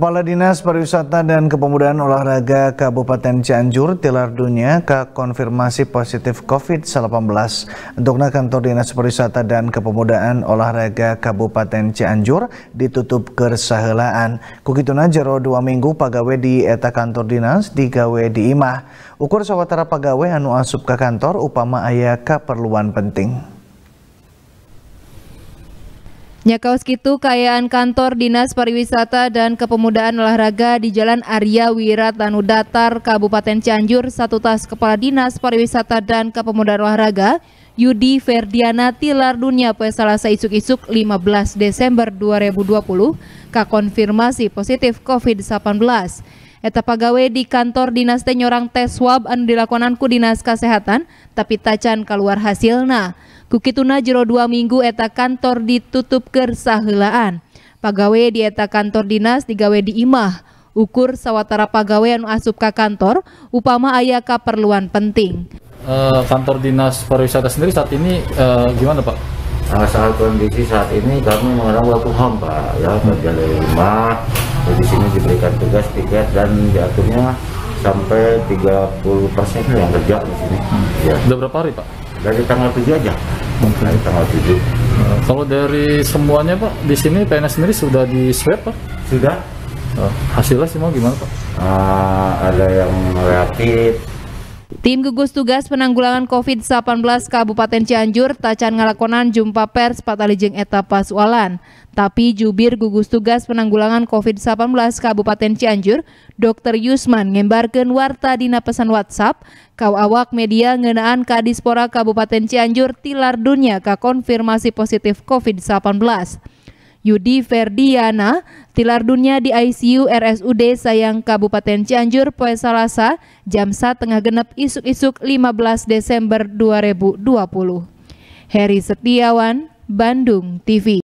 Kepala Dinas Pariwisata dan Kepemudaan Olahraga Kabupaten Cianjur, Tilar Dunia, konfirmasi positif COVID-19. Untuknya kantor Dinas Pariwisata dan Kepemudaan Olahraga Kabupaten Cianjur ditutup kersahelaan. Kukituna jero dua minggu pagawe di eta kantor dinas digawe di imah. Ukur sawatara pagawe anu asup ke kantor upama ayah keperluan penting kaos gitu Kayaan Kantor Dinas Pariwisata dan Kepemudaan Olahraga di Jalan Arya Wira Datar, Kabupaten Cianjur, satu tas Kepala Dinas Pariwisata dan Kepemudaan Olahraga Yudi Ferdiana Tilar Dunia pada Selasa isuk-isuk 15 Desember 2020 kakonfirmasi positif COVID-19. Eta pegawai di kantor dinas tenyorang tes swab anu dilakonanku dinas kesehatan tapi tacan keluar hasilna. Kukituna jero dua minggu eta kantor ditutup kersahelaan. Pegawai di eta kantor dinas digawe di imah. Ukur sawatara pegawai anu asup ka kantor upama ayah keperluan penting uh, kantor dinas pariwisata sendiri saat ini uh, gimana Pak? Nah, saat kondisi saat ini kami mengenal waktu home Pak ya kerja dari rumah di sini diberikan tugas tiket dan diaturnya sampai 30 persen yang kerja di sini. Hmm. Ya. Sudah berapa hari Pak? Dari tanggal 7 aja. mungkin Dari tanggal 7. Uh, eh, kalau dari semuanya Pak, di sini PNS sendiri sudah di swab Pak? Sudah. Uh, hasilnya semua gimana Pak? Uh, ada yang reaktif, Tim gugus tugas penanggulangan COVID-19 Kabupaten Cianjur tacan ngalakonan jumpa pers patalijeng etapa sualan. Tapi jubir gugus tugas penanggulangan COVID-19 Kabupaten Cianjur, Dr. Yusman ngembarkan warta dina pesan WhatsApp, kau awak media ngenaan Kadispora Kabupaten Cianjur tilar dunia ka konfirmasi positif COVID-19. Yudi Ferdiana, tilar dunia di ICU RSUD Sayang Kabupaten Cianjur poe Salasa jam saat tengah genep isuk-isuk 15 Desember 2020. Heri Setiawan, Bandung TV.